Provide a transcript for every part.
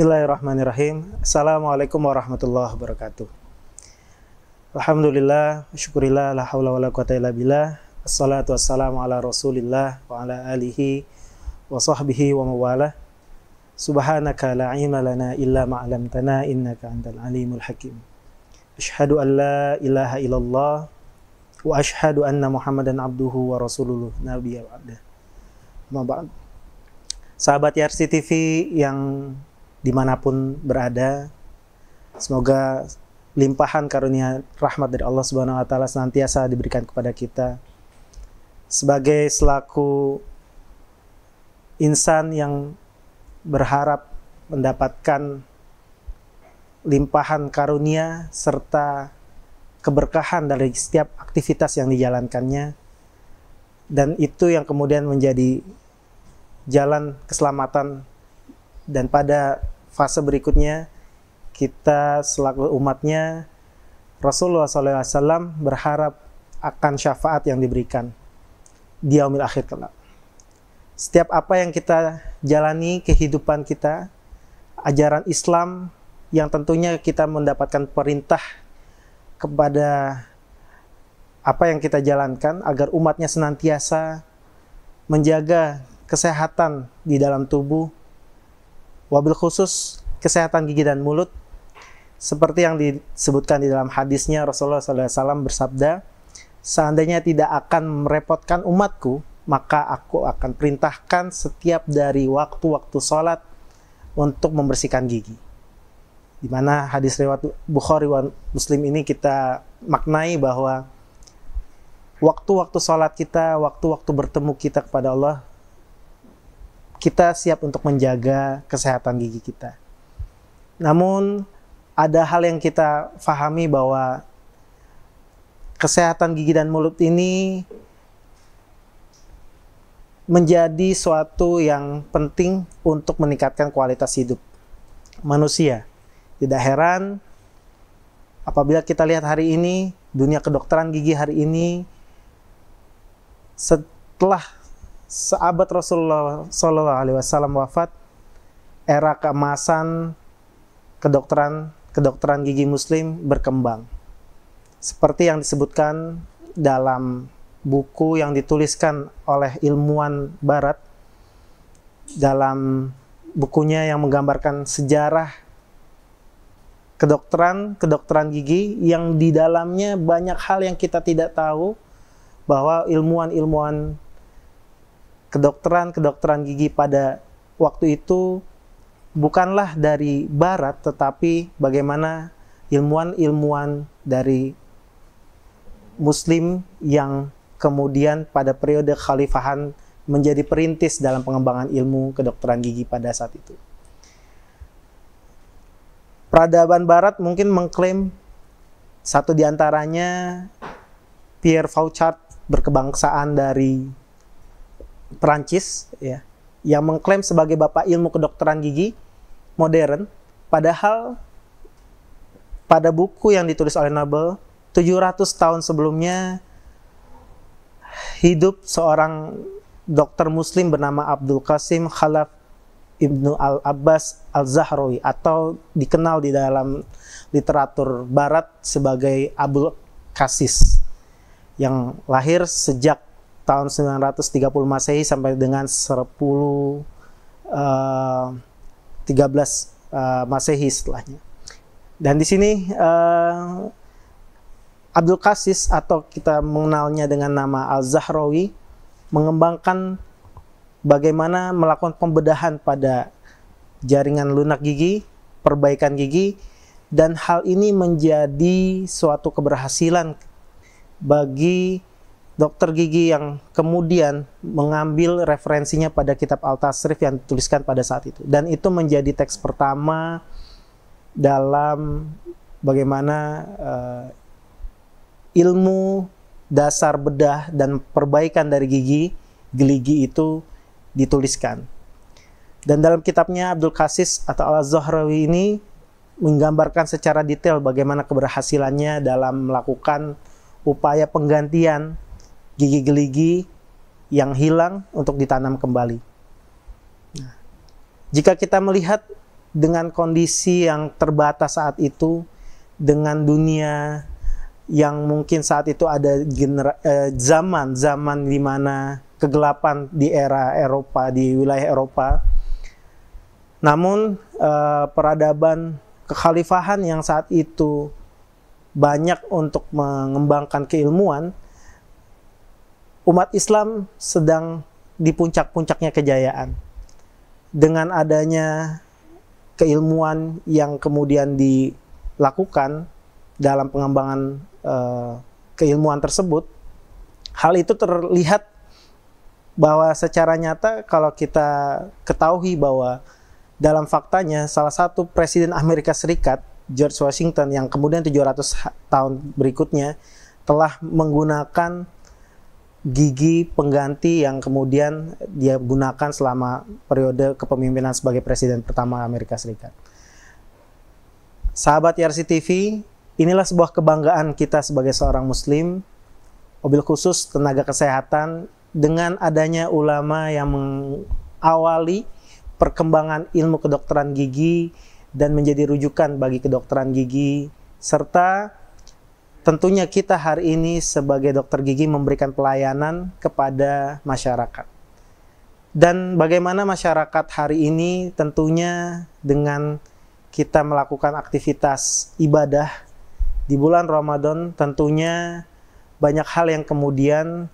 Bismillahirrahmanirrahim. Assalamualaikum warahmatullahi wabarakatuh. Alhamdulillah, syukurillah, la wa la quwata illa billah. Assalatu wassalamu ala rasulillah wa ala alihi wa sahbihi wa mawala. Subhanaka la ima lana illa ma'alamtana innaka antal alimul hakim. Ashhadu an la ilaha illallah wa ashhadu anna muhammadan abduhu wa nabiya wa abdah. Ma Sahabat YRC TV yang dimanapun berada. Semoga limpahan karunia rahmat dari Allah Subhanahu wa taala senantiasa diberikan kepada kita. Sebagai selaku insan yang berharap mendapatkan limpahan karunia serta keberkahan dari setiap aktivitas yang dijalankannya dan itu yang kemudian menjadi jalan keselamatan dan pada fase berikutnya kita selaku umatnya Rasulullah SAW berharap akan syafaat yang diberikan di yaumil akhir kelak. Setiap apa yang kita jalani kehidupan kita, ajaran Islam yang tentunya kita mendapatkan perintah kepada apa yang kita jalankan agar umatnya senantiasa menjaga kesehatan di dalam tubuh wabil khusus kesehatan gigi dan mulut seperti yang disebutkan di dalam hadisnya Rasulullah SAW bersabda seandainya tidak akan merepotkan umatku maka aku akan perintahkan setiap dari waktu-waktu sholat untuk membersihkan gigi di mana hadis riwayat Bukhari dan Muslim ini kita maknai bahwa waktu-waktu sholat kita, waktu-waktu bertemu kita kepada Allah kita siap untuk menjaga kesehatan gigi kita. Namun ada hal yang kita fahami bahwa kesehatan gigi dan mulut ini menjadi suatu yang penting untuk meningkatkan kualitas hidup manusia. Tidak heran apabila kita lihat hari ini dunia kedokteran gigi hari ini setelah sahabat Rasulullah Shallallahu Alaihi Wasallam wafat, era keemasan kedokteran kedokteran gigi Muslim berkembang. Seperti yang disebutkan dalam buku yang dituliskan oleh ilmuwan Barat dalam bukunya yang menggambarkan sejarah kedokteran, kedokteran gigi yang di dalamnya banyak hal yang kita tidak tahu bahwa ilmuwan-ilmuwan kedokteran kedokteran gigi pada waktu itu bukanlah dari barat tetapi bagaimana ilmuwan-ilmuwan dari muslim yang kemudian pada periode khalifahan menjadi perintis dalam pengembangan ilmu kedokteran gigi pada saat itu. Peradaban barat mungkin mengklaim satu diantaranya Pierre Fauchard berkebangsaan dari Perancis ya yang mengklaim sebagai bapak ilmu kedokteran gigi modern padahal pada buku yang ditulis oleh Nobel 700 tahun sebelumnya hidup seorang dokter muslim bernama Abdul Qasim Khalaf Ibnu Al-Abbas Al-Zahrawi atau dikenal di dalam literatur barat sebagai Abdul Qasis yang lahir sejak tahun 930 Masehi sampai dengan 10 uh, 13 uh, Masehi setelahnya. Dan di sini uh, Abdul Qasis atau kita mengenalnya dengan nama Al-Zahrawi mengembangkan bagaimana melakukan pembedahan pada jaringan lunak gigi, perbaikan gigi, dan hal ini menjadi suatu keberhasilan bagi dokter gigi yang kemudian mengambil referensinya pada kitab Al-Tasrif yang dituliskan pada saat itu. Dan itu menjadi teks pertama dalam bagaimana uh, ilmu dasar bedah dan perbaikan dari gigi, geligi itu dituliskan. Dan dalam kitabnya Abdul Qasis atau al zohrawi ini menggambarkan secara detail bagaimana keberhasilannya dalam melakukan upaya penggantian gigi geligi yang hilang untuk ditanam kembali. Nah, jika kita melihat dengan kondisi yang terbatas saat itu, dengan dunia yang mungkin saat itu ada zaman-zaman eh, di mana kegelapan di era Eropa, di wilayah Eropa. Namun eh, peradaban kekhalifahan yang saat itu banyak untuk mengembangkan keilmuan, umat Islam sedang di puncak-puncaknya kejayaan. Dengan adanya keilmuan yang kemudian dilakukan dalam pengembangan uh, keilmuan tersebut, hal itu terlihat bahwa secara nyata kalau kita ketahui bahwa dalam faktanya salah satu presiden Amerika Serikat George Washington yang kemudian 700 tahun berikutnya telah menggunakan gigi pengganti yang kemudian dia gunakan selama periode kepemimpinan sebagai presiden pertama Amerika Serikat. Sahabat YRC TV, inilah sebuah kebanggaan kita sebagai seorang muslim, mobil khusus tenaga kesehatan dengan adanya ulama yang mengawali perkembangan ilmu kedokteran gigi dan menjadi rujukan bagi kedokteran gigi serta Tentunya kita hari ini sebagai dokter gigi memberikan pelayanan kepada masyarakat. Dan bagaimana masyarakat hari ini tentunya dengan kita melakukan aktivitas ibadah di bulan Ramadan tentunya banyak hal yang kemudian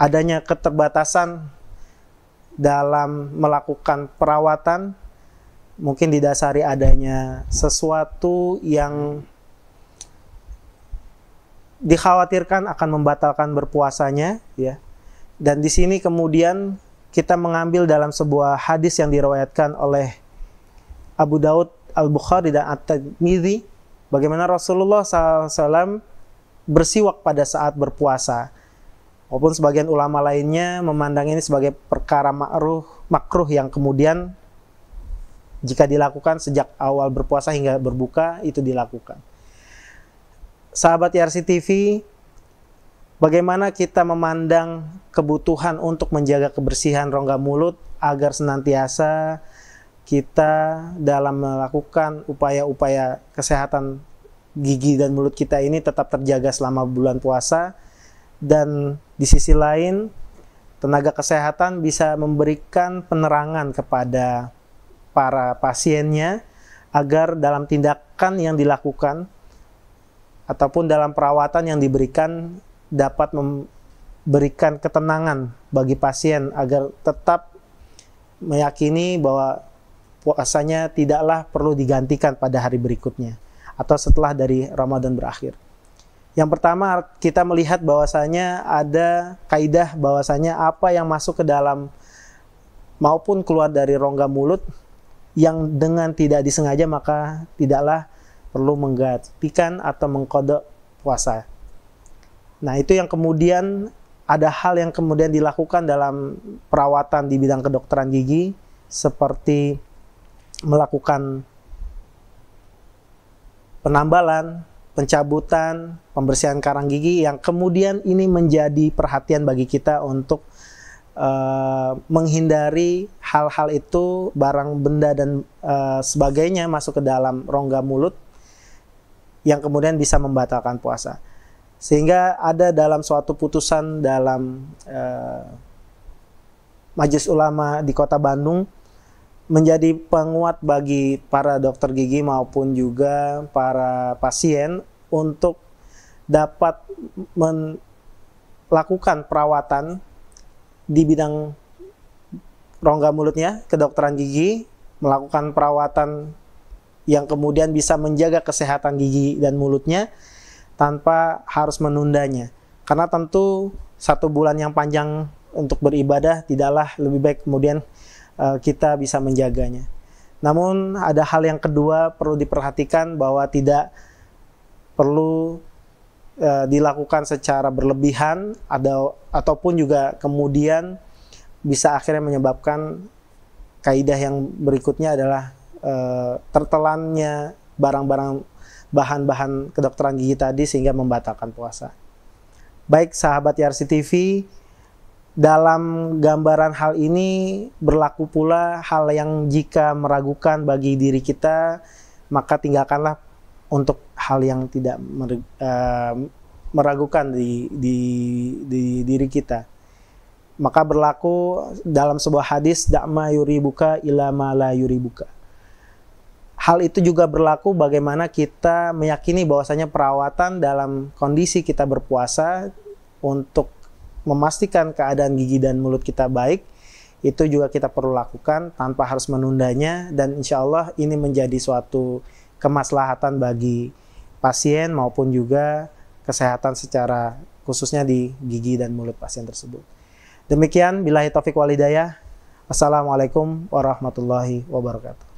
adanya keterbatasan dalam melakukan perawatan mungkin didasari adanya sesuatu yang dikhawatirkan akan membatalkan berpuasanya ya dan di sini kemudian kita mengambil dalam sebuah hadis yang diriwayatkan oleh Abu Daud Al-Bukhari dan At-Tirmidzi bagaimana Rasulullah SAW bersiwak pada saat berpuasa walaupun sebagian ulama lainnya memandang ini sebagai perkara makruh makruh yang kemudian jika dilakukan sejak awal berpuasa hingga berbuka, itu dilakukan. Sahabat YRC TV, bagaimana kita memandang kebutuhan untuk menjaga kebersihan rongga mulut agar senantiasa kita dalam melakukan upaya-upaya kesehatan gigi dan mulut kita ini tetap terjaga selama bulan puasa dan di sisi lain tenaga kesehatan bisa memberikan penerangan kepada para pasiennya agar dalam tindakan yang dilakukan ataupun dalam perawatan yang diberikan dapat memberikan ketenangan bagi pasien agar tetap meyakini bahwa puasanya tidaklah perlu digantikan pada hari berikutnya atau setelah dari Ramadan berakhir. Yang pertama kita melihat bahwasanya ada kaidah bahwasanya apa yang masuk ke dalam maupun keluar dari rongga mulut yang dengan tidak disengaja maka tidaklah perlu menggantikan atau mengkodok puasa. Nah itu yang kemudian ada hal yang kemudian dilakukan dalam perawatan di bidang kedokteran gigi seperti melakukan penambalan, pencabutan, pembersihan karang gigi yang kemudian ini menjadi perhatian bagi kita untuk uh, menghindari hal-hal itu barang benda dan uh, sebagainya masuk ke dalam rongga mulut yang kemudian bisa membatalkan puasa sehingga ada dalam suatu putusan dalam uh, eh, majelis ulama di kota Bandung menjadi penguat bagi para dokter gigi maupun juga para pasien untuk dapat melakukan perawatan di bidang rongga mulutnya, kedokteran gigi, melakukan perawatan yang kemudian bisa menjaga kesehatan gigi dan mulutnya tanpa harus menundanya. Karena tentu satu bulan yang panjang untuk beribadah tidaklah lebih baik kemudian eh, kita bisa menjaganya. Namun ada hal yang kedua perlu diperhatikan bahwa tidak perlu e, dilakukan secara berlebihan ada ataupun juga kemudian bisa akhirnya menyebabkan kaidah yang berikutnya adalah e, tertelannya barang-barang bahan-bahan kedokteran gigi tadi sehingga membatalkan puasa. Baik sahabat YRC TV, dalam gambaran hal ini berlaku pula hal yang jika meragukan bagi diri kita, maka tinggalkanlah untuk hal yang tidak mer, uh, meragukan di, di, di diri kita. Maka berlaku dalam sebuah hadis dakma yuri ila ma la yuri buka. Hal itu juga berlaku bagaimana kita meyakini bahwasanya perawatan dalam kondisi kita berpuasa untuk memastikan keadaan gigi dan mulut kita baik itu juga kita perlu lakukan tanpa harus menundanya dan insya Allah ini menjadi suatu kemaslahatan bagi pasien maupun juga kesehatan secara khususnya di gigi dan mulut pasien tersebut. Demikian, bilahi taufik walidayah. Assalamualaikum warahmatullahi wabarakatuh.